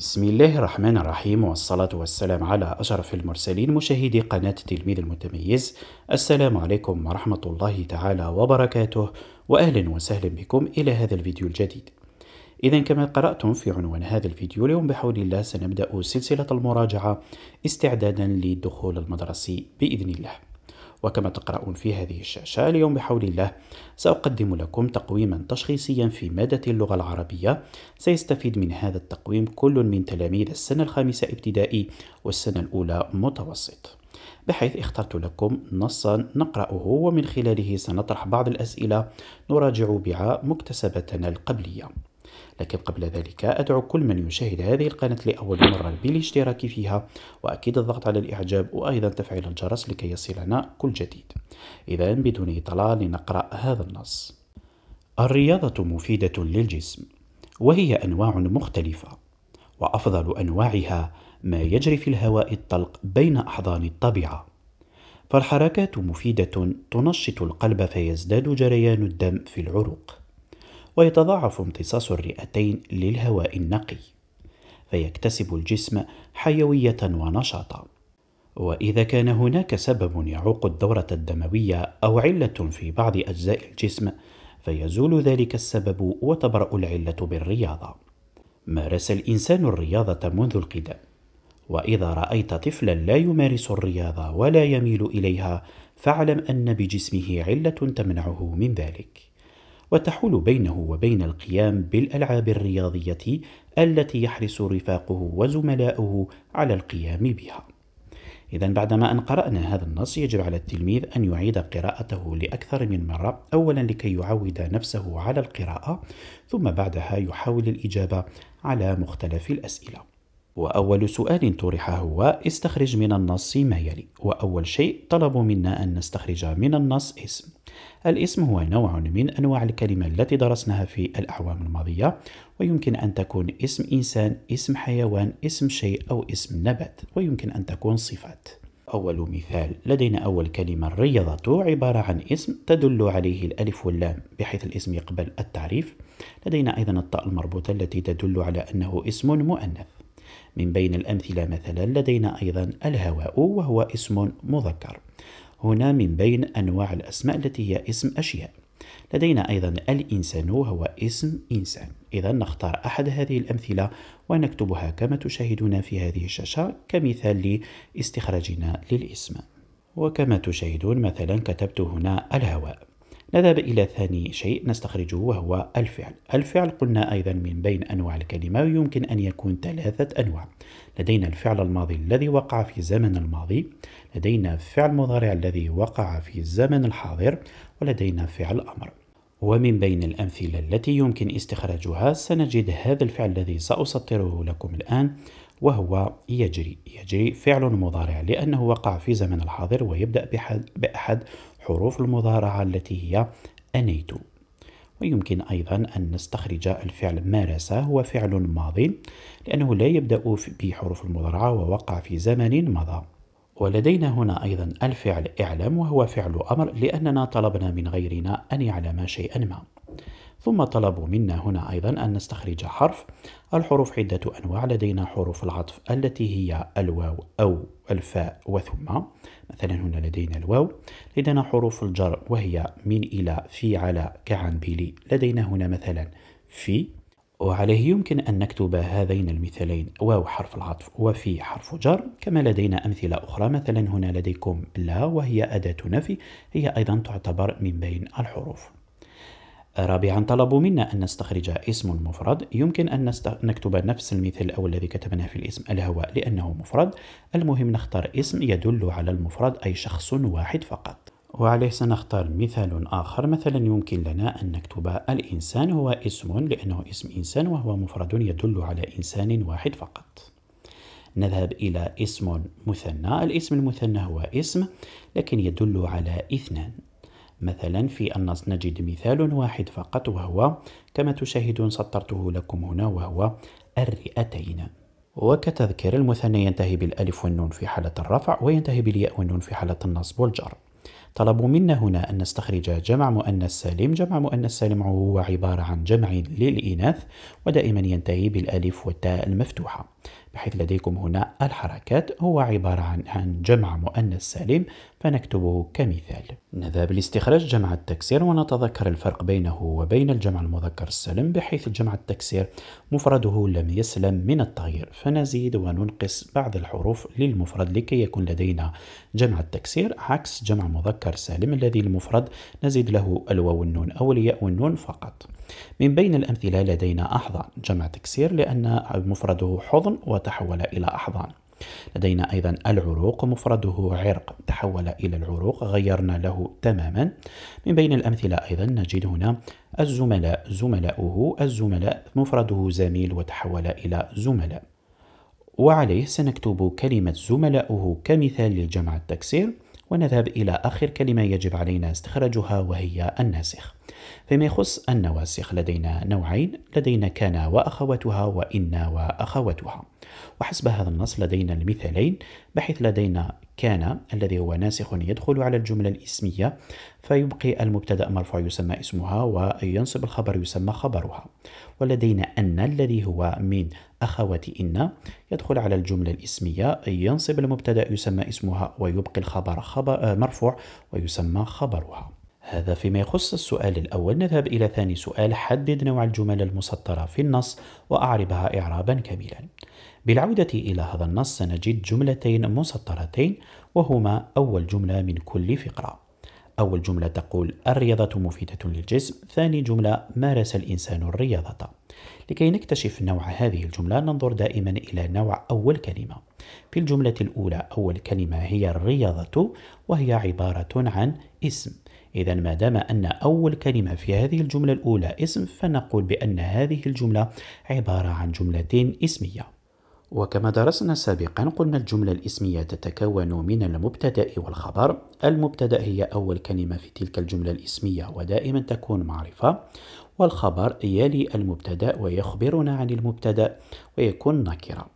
بسم الله الرحمن الرحيم والصلاة والسلام على أشرف المرسلين مشاهدي قناة تلميذ المتميز السلام عليكم ورحمة الله تعالى وبركاته وأهلا وسهلا بكم إلى هذا الفيديو الجديد إذا كما قرأتم في عنوان هذا الفيديو اليوم بحول الله سنبدأ سلسلة المراجعة استعدادا للدخول المدرسي بإذن الله وكما تقرؤون في هذه الشاشة اليوم بحول الله سأقدم لكم تقويما تشخيصيا في مادة اللغة العربية سيستفيد من هذا التقويم كل من تلاميذ السنة الخامسة ابتدائي والسنة الأولى متوسط بحيث اخترت لكم نصا نقرأه ومن خلاله سنطرح بعض الأسئلة نراجع بها مكتسبتنا القبلية لكن قبل ذلك أدعو كل من يشاهد هذه القناة لأول مرة بالاشتراك فيها وأكيد الضغط على الإعجاب وأيضا تفعيل الجرس لكي يصلنا كل جديد إذا بدون إطالة لنقرأ هذا النص الرياضة مفيدة للجسم وهي أنواع مختلفة وأفضل أنواعها ما يجري في الهواء الطلق بين أحضان الطبيعة فالحركات مفيدة تنشط القلب فيزداد جريان الدم في العروق ويتضاعف امتصاص الرئتين للهواء النقي فيكتسب الجسم حيويه ونشاطا واذا كان هناك سبب يعوق الدوره الدمويه او عله في بعض اجزاء الجسم فيزول ذلك السبب وتبرا العله بالرياضه مارس الانسان الرياضه منذ القدم واذا رايت طفلا لا يمارس الرياضه ولا يميل اليها فاعلم ان بجسمه عله تمنعه من ذلك وتحول بينه وبين القيام بالالعاب الرياضيه التي يحرص رفاقه وزملاؤه على القيام بها إذا بعدما أن قرأنا هذا النص يجب على التلميذ أن يعيد قراءته لأكثر من مرة أولا لكي يعود نفسه على القراءة ثم بعدها يحاول الإجابة على مختلف الأسئلة وأول سؤال طرح هو استخرج من النص ما يلي وأول شيء طلبوا منا أن نستخرج من النص اسم الاسم هو نوع من أنواع الكلمة التي درسناها في الأعوام الماضية ويمكن أن تكون اسم إنسان اسم حيوان اسم شيء أو اسم نبات ويمكن أن تكون صفات أول مثال لدينا أول كلمة الرياضة عبارة عن اسم تدل عليه الألف واللام بحيث الاسم يقبل التعريف لدينا أيضا الطاء المربوطة التي تدل على أنه اسم مؤنث من بين الأمثلة مثلا لدينا أيضا الهواء وهو اسم مذكر هنا من بين أنواع الأسماء التي هي اسم أشياء لدينا أيضا الإنسان وهو اسم إنسان إذا نختار أحد هذه الأمثلة ونكتبها كما تشاهدون في هذه الشاشة كمثال لاستخراجنا للاسم وكما تشاهدون مثلا كتبت هنا الهواء نذهب إلى ثاني شيء نستخرجه وهو الفعل الفعل قلنا أيضا من بين أنواع الكلمة يمكن أن يكون ثلاثة أنواع لدينا الفعل الماضي الذي وقع في زمن الماضي لدينا فعل مضارع الذي وقع في الزمن الحاضر ولدينا فعل أمر ومن بين الأمثلة التي يمكن استخراجها سنجد هذا الفعل الذي سأسطره لكم الآن وهو يجري يجري فعل مضارع لأنه وقع في زمن الحاضر ويبدأ بأحد حروف المضارعة التي هي أنيت ويمكن أيضا أن نستخرج الفعل مارس هو فعل ماضي لأنه لا يبدأ بحروف المضارعة ووقع في زمن مضى ولدينا هنا أيضا الفعل اعلم وهو فعل أمر لأننا طلبنا من غيرنا أن يعلم شيئا ما ثم طلبوا منا هنا أيضا أن نستخرج حرف الحروف عدة أنواع لدينا حروف العطف التي هي الواو أو الفاء وثم مثلا هنا لدينا الواو لدينا حروف الجر وهي من إلى في على كعن بلي لدينا هنا مثلا في وعليه يمكن أن نكتب هذين المثالين واو حرف العطف وفي حرف جر كما لدينا أمثلة أخرى مثلا هنا لديكم لا وهي أداة نفي هي أيضا تعتبر من بين الحروف رابعا طلبوا منا أن نستخرج اسم مفرد يمكن أن نست... نكتب نفس المثل أو الذي كتبناه في الاسم الهواء لأنه مفرد المهم نختار اسم يدل على المفرد أي شخص واحد فقط وعليه سنختار مثال آخر مثلا يمكن لنا أن نكتب الإنسان هو اسم لأنه اسم إنسان وهو مفرد يدل على إنسان واحد فقط نذهب إلى اسم مثنى الاسم المثنى هو اسم لكن يدل على اثنان مثلا في النص نجد مثال واحد فقط وهو كما تشاهدون سطرته لكم هنا وهو الرئتين وكتذكر المثنى ينتهي بالألف والنون في حالة الرفع وينتهي بالياء والنون في حالة النصب والجر طلبوا منا هنا أن نستخرج جمع مؤنث سالم جمع مؤنث سالم هو عبارة عن جمع للإناث ودائما ينتهي بالألف والتاء المفتوحة بحيث لديكم هنا الحركات هو عبارة عن, عن جمع مؤنث سالم فنكتبه كمثال نذهب لاستخراج جمع التكسير ونتذكر الفرق بينه وبين الجمع المذكر السالم بحيث الجمع التكسير مفرده لم يسلم من التغيير فنزيد وننقص بعض الحروف للمفرد لكي يكون لدينا جمع التكسير عكس جمع مذكر سالم الذي المفرد نزيد له الواو والنون أو الياء والنون فقط من بين الأمثلة لدينا أحضان جمع تكسير لأن مفرده حضن وتحول إلى أحضان لدينا أيضا العروق مفرده عرق تحول إلى العروق غيرنا له تماما من بين الأمثلة أيضا نجد هنا الزملاء زملاؤه الزملاء مفرده زميل وتحول إلى زملاء وعليه سنكتب كلمة زملاؤه كمثال للجمع التكسير ونذهب إلى آخر كلمة يجب علينا استخراجها وهي الناسخ فيما يخص النواسخ لدينا نوعين لدينا كان وأخواتها وإن وأخواتها وحسب هذا النص لدينا المثالين بحيث لدينا كان الذي هو ناسخ يدخل على الجملة الاسمية فيبقي المبتدأ مرفوع يسمى اسمها وينصب الخبر يسمى خبرها ولدينا أن الذي هو من أخوات إن يدخل على الجملة الاسمية ينصب المبتدأ يسمى اسمها ويبقي الخبر خبر آه، مرفوع ويسمى خبرها هذا فيما يخص السؤال الأول نذهب إلى ثاني سؤال حدد نوع الجمل المسطرة في النص وأعربها إعرابا كاملا بالعودة إلى هذا النص سنجد جملتين مسطرتين وهما أول جملة من كل فقرة أول جملة تقول الرياضة مفيدة للجسم ثاني جملة مارس الإنسان الرياضة لكي نكتشف نوع هذه الجملة ننظر دائما إلى نوع أول كلمة في الجملة الأولى أول كلمة هي الرياضة وهي عبارة عن اسم إذا ما دام أن أول كلمة في هذه الجملة الأولى اسم فنقول بأن هذه الجملة عبارة عن جملتين اسمية وكما درسنا سابقا قلنا الجملة الاسمية تتكون من المبتدأ والخبر المبتدأ هي أول كلمة في تلك الجملة الاسمية ودائما تكون معرفة والخبر يلي المبتدأ ويخبرنا عن المبتدأ ويكون نكره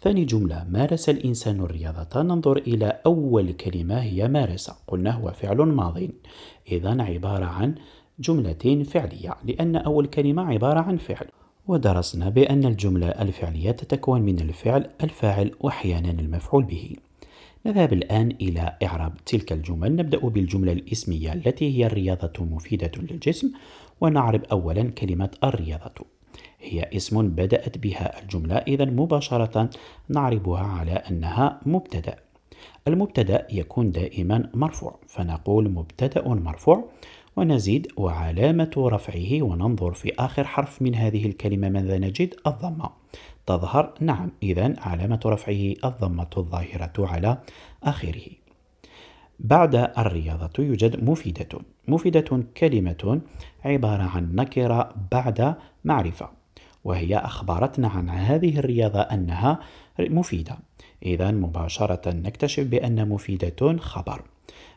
ثاني جملة مارس الإنسان الرياضة ننظر إلى أول كلمة هي مارس قلنا هو فعل ماضي إذا عبارة عن جملة فعلية لأن أول كلمة عبارة عن فعل ودرسنا بأن الجملة الفعلية تتكون من الفعل الفاعل وأحيانا المفعول به نذهب الآن إلى إعراب تلك الجمل نبدأ بالجملة الإسمية التي هي الرياضة مفيدة للجسم ونعرب أولا كلمة الرياضة هي اسم بدأت بها الجملة إذا مباشرة نعربها على أنها مبتدأ المبتدأ يكون دائما مرفوع فنقول مبتدأ مرفوع ونزيد وعلامة رفعه وننظر في آخر حرف من هذه الكلمة ماذا نجد؟ الضمة تظهر نعم إذا علامة رفعه الضمة الظاهرة على آخره بعد الرياضة يوجد مفيدة مفيدة كلمة عبارة عن نكرة بعد معرفة وهي أخبرتنا عن هذه الرياضة أنها مفيدة إذا مباشرة نكتشف بأن مفيدة خبر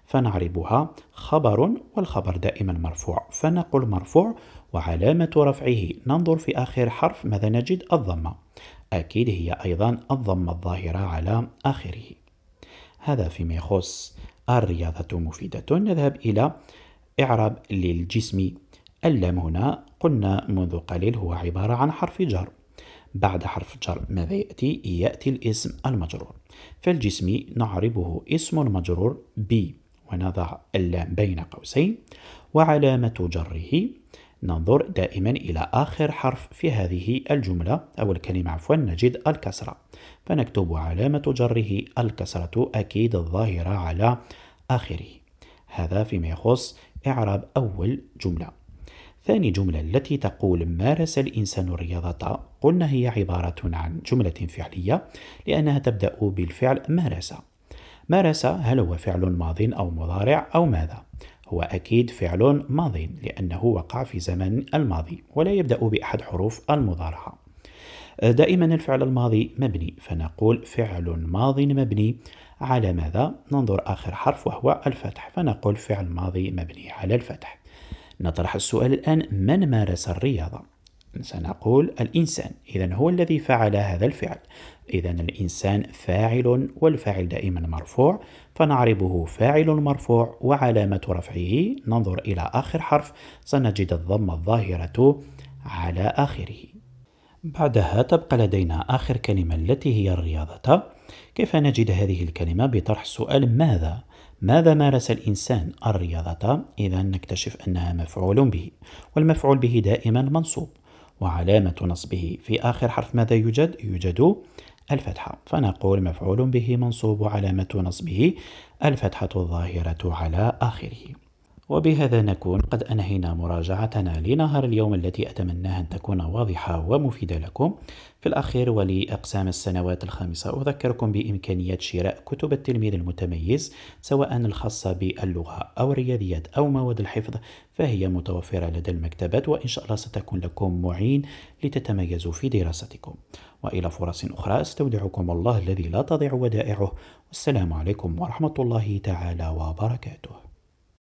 فنعربها خبر والخبر دائما مرفوع فنقول مرفوع وعلامة رفعه ننظر في آخر حرف ماذا نجد الضمة أكيد هي أيضا الضمة الظاهرة على آخره هذا فيما يخص الرياضة مفيدة نذهب إلى إعراب للجسم اللام هنا قلنا منذ قليل هو عبارة عن حرف جر بعد حرف جر ماذا يأتي؟ يأتي الاسم المجرور فالجسم نعربه اسم مجرور ب ونضع اللام بين قوسين وعلامة جره ننظر دائما إلى آخر حرف في هذه الجملة أو الكلمة عفوا نجد الكسرة فنكتب علامة جره الكسرة أكيد الظاهرة على آخره هذا فيما يخص إعراب أول جملة ثاني جملة التي تقول مارس الإنسان الرياضة قلنا هي عبارة عن جملة فعلية لأنها تبدأ بالفعل مارس مارس هل هو فعل ماض أو مضارع أو ماذا؟ هو أكيد فعل ماض لأنه وقع في زمن الماضي ولا يبدأ بأحد حروف المضارعة دائما الفعل الماضي مبني فنقول فعل ماض مبني على ماذا؟ ننظر آخر حرف وهو الفتح فنقول فعل ماضي مبني على الفتح نطرح السؤال الآن من مارس الرياضة؟ سنقول الإنسان إذا هو الذي فعل هذا الفعل إذا الإنسان فاعل والفاعل دائما مرفوع فنعربه فاعل مرفوع وعلامة رفعه ننظر إلى آخر حرف سنجد الضم الظاهرة على آخره بعدها تبقى لدينا آخر كلمة التي هي الرياضة كيف نجد هذه الكلمة بطرح سؤال ماذا؟ ماذا مارس الإنسان الرياضة؟ إذا نكتشف أنها مفعول به والمفعول به دائما منصوب وعلامة نصبه في آخر حرف ماذا يوجد؟ يوجد الفتحة فنقول مفعول به منصوب وعلامة نصبه الفتحة الظاهرة على آخره وبهذا نكون قد أنهينا مراجعتنا لنهار اليوم التي أتمناها أن تكون واضحة ومفيدة لكم في الأخير ولأقسام السنوات الخامسة أذكركم بإمكانية شراء كتب التلميذ المتميز سواء الخاصة باللغة أو الرياضيات أو مواد الحفظ فهي متوفرة لدى المكتبات وإن شاء الله ستكون لكم معين لتتميزوا في دراستكم وإلى فرص أخرى استودعكم الله الذي لا تضيع ودائعه والسلام عليكم ورحمة الله تعالى وبركاته